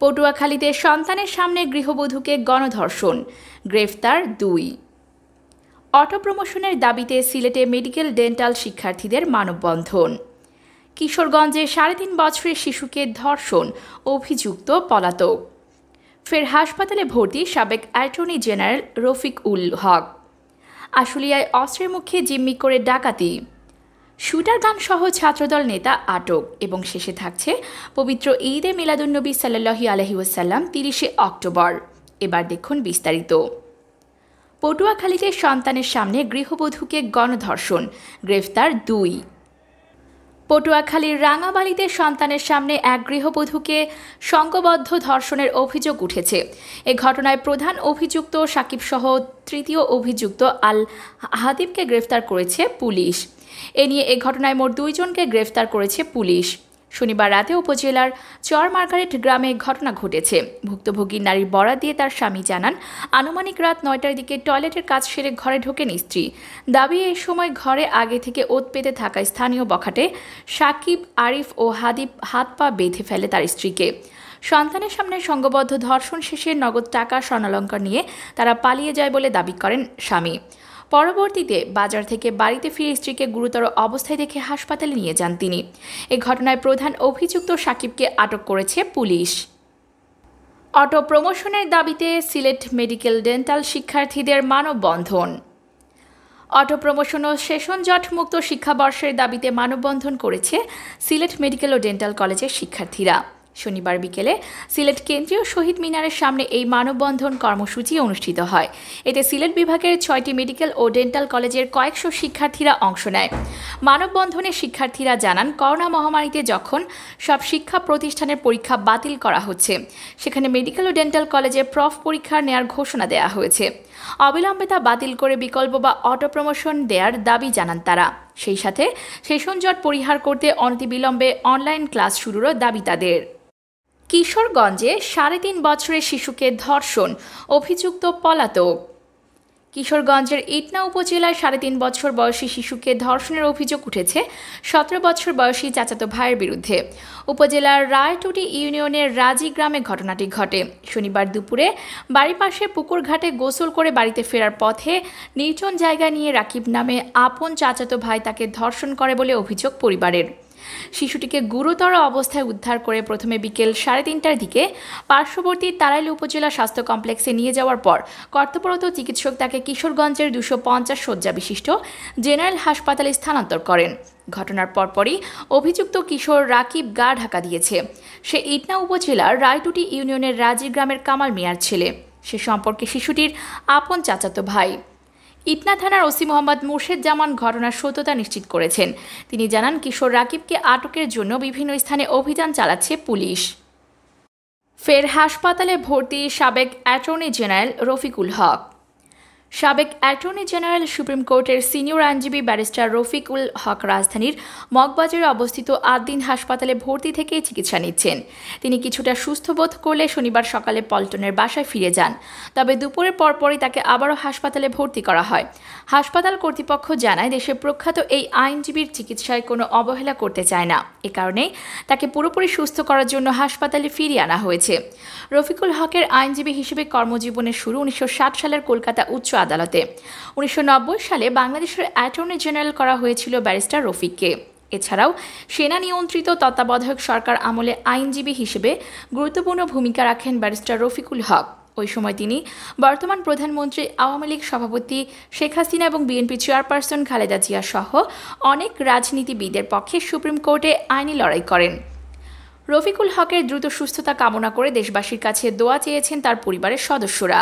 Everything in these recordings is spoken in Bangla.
পটুয়াখালীতে সন্তানের সামনে গৃহবধূকে গণধর্ষণ গ্রেফতার দুই অটো প্রমোশনের দাবিতে সিলেটে মেডিকেল ডেন্টাল শিক্ষার্থীদের মানববন্ধন কিশোরগঞ্জে সাড়ে তিন বছরের শিশুকে ধর্ষণ অভিযুক্ত পলাতক ফের হাসপাতালে ভর্তি সাবেক অ্যাটর্নি জেনারেল রফিক উল হক আশুলিয়ায় অস্ত্রের মুখে জিম্মি করে ডাকাতি শুটার গান সহ ছাত্রদল নেতা আটক এবং শেষে থাকছে পবিত্র ঈদে মিলাদুন্নবী সাল্লাহি আলহি তিরিশে অক্টোবর এবার দেখুন বিস্তারিত পটুয়াখালীতে সন্তানের সামনে গৃহবধূকে গণধর্ষণ গ্রেফতার দুই পটুয়াখালীর রাঙাবালিতে সন্তানের সামনে এক গৃহবধূকে সংঘবদ্ধ ধর্ষণের অভিযোগ উঠেছে এ ঘটনায় প্রধান অভিযুক্ত সাকিবসহ তৃতীয় অভিযুক্ত আল হাদিবকে গ্রেফতার করেছে পুলিশ এ নিয়ে এ ঘটনায় মোট দুইজনকে গ্রেফতার করেছে পুলিশ শনিবার রাতে উপজেলার চর মার্গারেট গ্রামে ঘটনা ঘটেছে ভুক্তভোগী নারীর বরাত দিয়ে তার স্বামী জানান আনুমানিক রাত নয়টার দিকে টয়লেটের কাজ সেরে ঘরে ঢোকেন স্ত্রী দাবি এই সময় ঘরে আগে থেকে ওত পেতে থাকা স্থানীয় বখাটে সাকিব আরিফ ও হাদিব হাত পা বেঁধে ফেলে তার স্ত্রীকে সন্তানের সামনে সঙ্গবদ্ধ ধর্ষণ শেষে নগদ টাকা স্বর্ণালঙ্কার নিয়ে তারা পালিয়ে যায় বলে দাবি করেন স্বামী পরবর্তীতে বাজার থেকে বাড়িতে ফিরে স্ত্রীকে গুরুতর অবস্থায় দেখে হাসপাতালে নিয়ে যান তিনি এ ঘটনায় প্রধান অভিযুক্ত সাকিবকে আটক করেছে পুলিশ অটো প্রমোশনের দাবিতে সিলেট মেডিকেল ডেন্টাল শিক্ষার্থীদের মানববন্ধন অটো প্রমোশন ও সেশন জটমুক্ত শিক্ষাবর্ষের দাবিতে মানববন্ধন করেছে সিলেট মেডিকেল ও ডেন্টাল কলেজের শিক্ষার্থীরা শনিবার বিকেলে সিলেট কেন্দ্রীয় শহীদ মিনারের সামনে এই মানববন্ধন কর্মসূচি অনুষ্ঠিত হয় এতে সিলেট বিভাগের ছয়টি মেডিকেল ও ডেন্টাল কলেজের কয়েকশো শিক্ষার্থীরা অংশ নেয় মানববন্ধনে শিক্ষার্থীরা জানান করোনা মহামারীতে যখন সব শিক্ষা প্রতিষ্ঠানের পরীক্ষা বাতিল করা হচ্ছে সেখানে মেডিকেল ও ডেন্টাল কলেজে প্রফ পরীক্ষা নেয়ার ঘোষণা দেওয়া হয়েছে অবিলম্বে তা বাতিল করে বিকল্প বা অটো প্রমোশন দেওয়ার দাবি জানান তারা সেই সাথে সেশন জট পরিহার করতে অনতিবিলম্বে অনলাইন ক্লাস শুরুরও দাবি তাদের কিশোরগঞ্জে সাড়ে তিন বছরের শিশুকে ধর্ষণ অভিযুক্ত পলাতক কিশোরগঞ্জের ইটনা উপজেলায় সাড়ে তিন বছর বয়সী শিশুকে ধর্ষণের অভিযোগ উঠেছে সতেরো বছর বয়সী চাচাতো ভাইয়ের বিরুদ্ধে উপজেলার রায়টুটি ইউনিয়নের রাজি গ্রামে ঘটনাটি ঘটে শনিবার দুপুরে বাড়ির পাশে পুকুর ঘাটে গোসল করে বাড়িতে ফেরার পথে নির্জন জায়গা নিয়ে রাকিব নামে আপন চাচাতো ভাই তাকে ধর্ষণ করে বলে অভিযোগ পরিবারের শিশুটিকে গুরুতর অবস্থায় উদ্ধার করে প্রথমে বিকেল সাড়ে তিনটার দিকে পার্শ্ববর্তী তারাইল উপজেলা স্বাস্থ্য কমপ্লেক্সে নিয়ে যাওয়ার পর কর্তব্যরত চিকিৎসক তাকে কিশোরগঞ্জের দুশো পঞ্চাশ শয্যা বিশিষ্ট জেনারেল হাসপাতালে স্থানান্তর করেন ঘটনার পরপরই অভিযুক্ত কিশোর রাকিব গা ঢাকা দিয়েছে সে ইটনা উপজেলার রায়টুটি ইউনিয়নের রাজি গ্রামের কামাল মিয়ার ছেলে সে সম্পর্কে শিশুটির আপন চাচাতো ভাই ইটনা থানার ওসি মোহাম্মদ মোর্শেদ জামান ঘটনার সত্যতা নিশ্চিত করেছেন তিনি জানান কিশোর রাকিবকে আটকের জন্য বিভিন্ন স্থানে অভিযান চালাচ্ছে পুলিশ ফের হাসপাতালে ভর্তি সাবেক অ্যাটর্নি জেনারেল রফিকুল হক সাবেক অ্যাটর্নি জেনারেল সুপ্রিম কোর্টের সিনিয়র আইনজীবী ব্যারিস্টার রফিকুল হক রাজধানীর মগবাজারে অবস্থিত আদ্দিন হাসপাতালে ভর্তি থেকে চিকিৎসা নিচ্ছেন তিনি কিছুটা সুস্থ বোধ করলে শনিবার সকালে পল্টনের বাসায় ফিরে যান তবে দুপুরের পরপরই তাকে আবারও হাসপাতালে ভর্তি করা হয় হাসপাতাল কর্তৃপক্ষ জানায় দেশে প্রখ্যাত এই আইনজীবীর চিকিৎসায় কোনো অবহেলা করতে চায় না এ কারণে তাকে পুরোপুরি সুস্থ করার জন্য হাসপাতালে ফিরিয়ে আনা হয়েছে রফিকুল হকের আইনজীবী হিসেবে কর্মজীবনের শুরু উনিশশো সালের কলকাতা উচ্চ আদালতে উনিশশো সালে বাংলাদেশের অ্যাটর্নি জেনারেল করা হয়েছিল ব্যারিস্টার রফিককে এছাড়াও সেনা নিয়ন্ত্রিত তত্ত্বাবধায়ক সরকার আমলে আইনজীবী হিসেবে গুরুত্বপূর্ণ ভূমিকা রাখেন ব্যারিস্টার রফিকুল হক ওই সময় তিনি বর্তমান প্রধানমন্ত্রী আওয়ামী লীগ সভাপতি শেখ হাসিনা এবং বিএনপি চেয়ারপারসন খালেদা জিয়া সহ অনেক রাজনীতিবিদের পক্ষে সুপ্রিম কোর্টে আইনি লড়াই করেন রফিকুল হকের দ্রুত সুস্থতা কামনা করে দেশবাসীর কাছে দোয়া চেয়েছেন তার পরিবারের সদস্যরা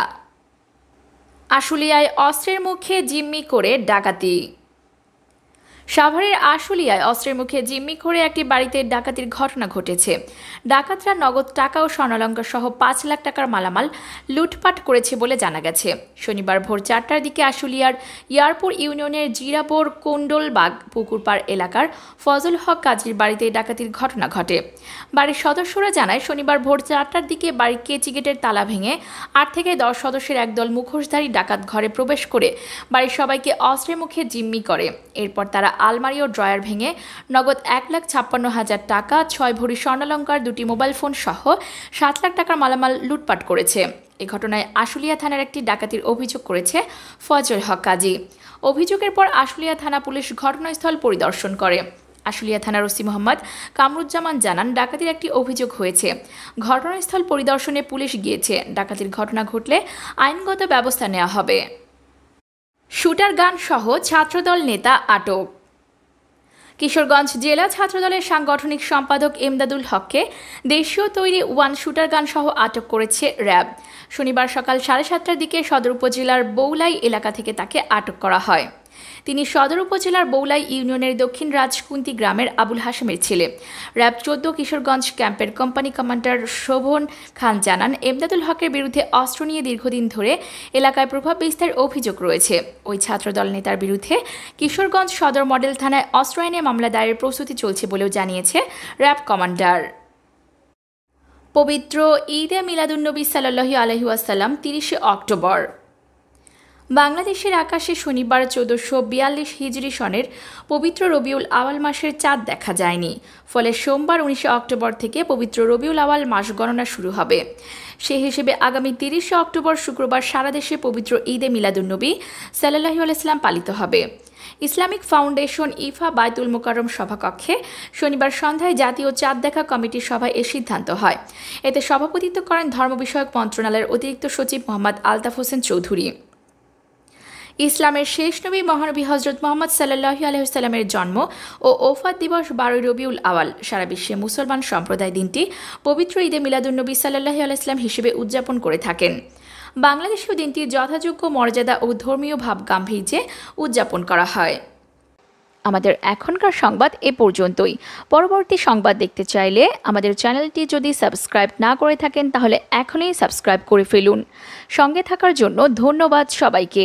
আশুলিয়ায় অস্ত্রের মুখে জিম্মি করে ডাকাতি সাভারের আশুলিয়ায় অস্ত্রের মুখে জিম্মি করে একটি বাড়িতে ডাকাতির ঘটনা ঘটেছে ডাকাতরা নগদ টাকা ও স্বর্ণালঙ্কা সহ পাঁচ লাখ টাকার মালামাল লুটপাট করেছে বলে জানা গেছে শনিবার ভোর চারটার দিকে আশুলিয়ার ইয়ারপুর ইউনিয়নের জিরাপোর কুণ্ডলবাগ পুকুরপাড় এলাকার ফজল হক কাজীর বাড়িতে ডাকাতির ঘটনা ঘটে বাড়ির সদস্যরা জানায় শনিবার ভোর চারটার দিকে বাড়ির কেচি গেটের তালা ভেঙে আট থেকে দশ সদস্যের একদল মুখোশধারী ডাকাত ঘরে প্রবেশ করে বাড়ির সবাইকে অস্ত্রের মুখে জিম্মি করে এরপর তারা আলমারি ও ড্রয়ার ভেঙে নগদ এক লাখ ছাপ্পান্ন হাজার টাকা ছয় ভরি স্বর্ণালঙ্কার দুটি মোবাইল ফোন সহ সাত লাখ টাকার মালামাল লুটপাট করেছে এ ঘটনায় আশুলিয়া থানার একটি ডাকাতির অভিযোগ করেছে ফজল হক কাজী অভিযোগের পর আশুলিয়া থানা পুলিশ ঘটনাস্থল পরিদর্শন করে আশুলিয়া থানার ওসি মোহাম্মদ কামরুজ্জামান জানান ডাকাতির একটি অভিযোগ হয়েছে ঘটনাস্থল পরিদর্শনে পুলিশ গিয়েছে ডাকাতির ঘটনা ঘটলে আইনগত ব্যবস্থা নেওয়া হবে শুটার গান সহ ছাত্রদল নেতা আটক কিশোরগঞ্জ জেলা ছাত্রদলের সাংগঠনিক সম্পাদক এমদাদুল হককে দেশীয় তৈরি ওয়ান শুটার গান সহ আটক করেছে র্যাব শনিবার সকাল সাড়ে সাতটার দিকে সদর উপজেলার বৌলাই এলাকা থেকে তাকে আটক করা হয় তিনি সদর উপজেলার বৌলাই ইউনিয়নের দক্ষিণ রাজকুন্তি গ্রামের আবুল হাসেমের ছেলে র্যাব চোদ্দ কিশোরগঞ্জ ক্যাম্পের কোম্পানি কমান্ডার শোভন খান জানান এমদাদুল হকের বিরুদ্ধে অস্ত্র নিয়ে দীর্ঘদিন ধরে এলাকায় প্রভাব বিস্তার অভিযোগ রয়েছে ওই ছাত্রদল নেতার বিরুদ্ধে কিশোরগঞ্জ সদর মডেল থানায় অস্ত্র আইনে মামলা দায়ের প্রস্তুতি চলছে বলেও জানিয়েছে র্যাব কমান্ডার পবিত্র ঈদে মিলাদুন্নবী সাল্লাহ আলহিউসাল্লাম তিরিশে অক্টোবর বাংলাদেশের আকাশে শনিবার চোদ্দশো বিয়াল্লিশ হিজড়ি সনের পবিত্র রবিউল আওয়াল মাসের চাঁদ দেখা যায়নি ফলে সোমবার উনিশে অক্টোবর থেকে পবিত্র রবিউল আওয়াল মাস গণনা শুরু হবে সে হিসেবে আগামী তিরিশে অক্টোবর শুক্রবার সারা দেশে পবিত্র ঈদে মিলাদুন্নবী সাল্লাহ আলাইসলাম পালিত হবে ইসলামিক ফাউন্ডেশন ইফা বায়তুল মোকারম সভাকক্ষে শনিবার সন্ধ্যায় জাতীয় চাঁদ দেখা কমিটির সভায় এ সিদ্ধান্ত হয় এতে সভাপতিত্ব করেন ধর্ম বিষয়ক মন্ত্রণালয়ের অতিরিক্ত সচিব মোহাম্মদ আলতাফ হোসেন চৌধুরী ইসলামের শেষ নবী মহানবী হজরত মোহাম্মদ সাল্লাহ আলহিসাল্লামের জন্ম ও ওফাত দিবস বারোই রবিউল আওয়াল সারা বিশ্বে মুসলমান সম্প্রদায় দিনটি পবিত্র ঈদে নবী সাল্লাহ আলাইসলাম হিসেবে উদযাপন করে থাকেন বাংলাদেশেও দিনটি যথাযোগ্য মর্যাদা ও ধর্মীয় ভাব গাম্ভীর্যে উদযাপন করা হয় আমাদের এখনকার সংবাদ এ পর্যন্তই পরবর্তী সংবাদ দেখতে চাইলে আমাদের চ্যানেলটি যদি সাবস্ক্রাইব না করে থাকেন তাহলে এখনই সাবস্ক্রাইব করে ফেলুন সঙ্গে থাকার জন্য ধন্যবাদ সবাইকে